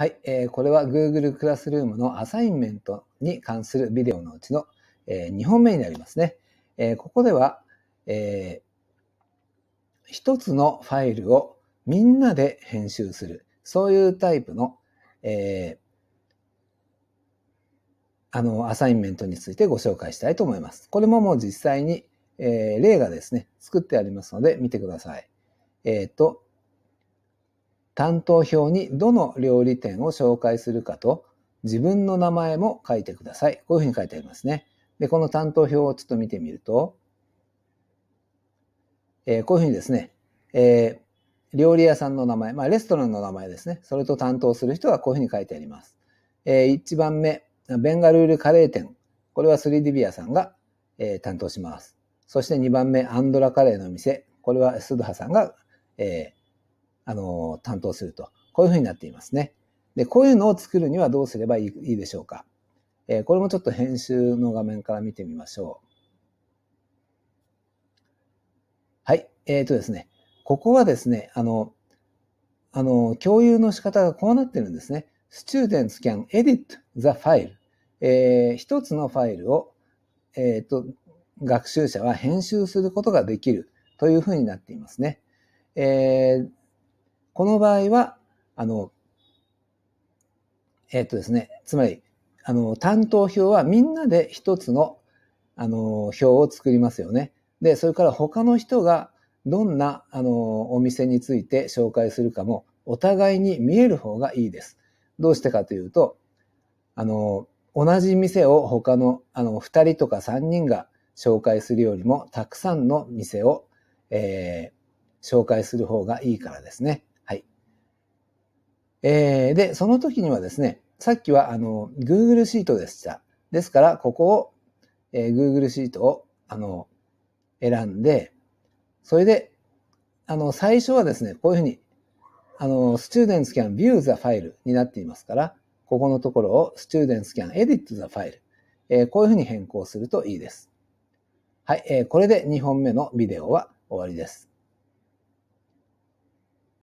はい、えー、これは Google クラスルームのアサインメントに関するビデオのうちの、えー、2本目になりますね。えー、ここでは、えー、1つのファイルをみんなで編集する。そういうタイプの、えー、あの、アサインメントについてご紹介したいと思います。これももう実際に、えー、例がですね、作ってありますので見てください。えっ、ー、と、担当表にどの料理店を紹介するかと、自分の名前も書いてください。こういうふうに書いてありますね。で、この担当表をちょっと見てみると、えー、こういうふうにですね、えー、料理屋さんの名前、まあ、レストランの名前ですね。それと担当する人はこういうふうに書いてあります。えー、1番目、ベンガルールカレー店。これはスリディビアさんが、えー、担当します。そして2番目、アンドラカレーの店。これはスドハさんが、えー、あの、担当すると。こういうふうになっていますね。で、こういうのを作るにはどうすればいいいいでしょうか。えー、これもちょっと編集の画面から見てみましょう。はい。えっ、ー、とですね。ここはですね、あの、あの、共有の仕方がこうなってるんですね。students can edit the file. えー、一つのファイルを、えっ、ー、と、学習者は編集することができるというふうになっていますね。えー、この場合は、あの、えっとですね、つまり、あの、担当表はみんなで一つの、あの、表を作りますよね。で、それから他の人がどんな、あの、お店について紹介するかも、お互いに見える方がいいです。どうしてかというと、あの、同じ店を他の、あの、二人とか三人が紹介するよりも、たくさんの店を、えー、紹介する方がいいからですね。えー、で、その時にはですね、さっきはあの、Google シートでした。ですから、ここを、えー、Google シートを、あの、選んで、それで、あの、最初はですね、こういうふうに、あの、students can view the file になっていますから、ここのところを students can edit the file、えー、こういうふうに変更するといいです。はい、えー、これで2本目のビデオは終わりです。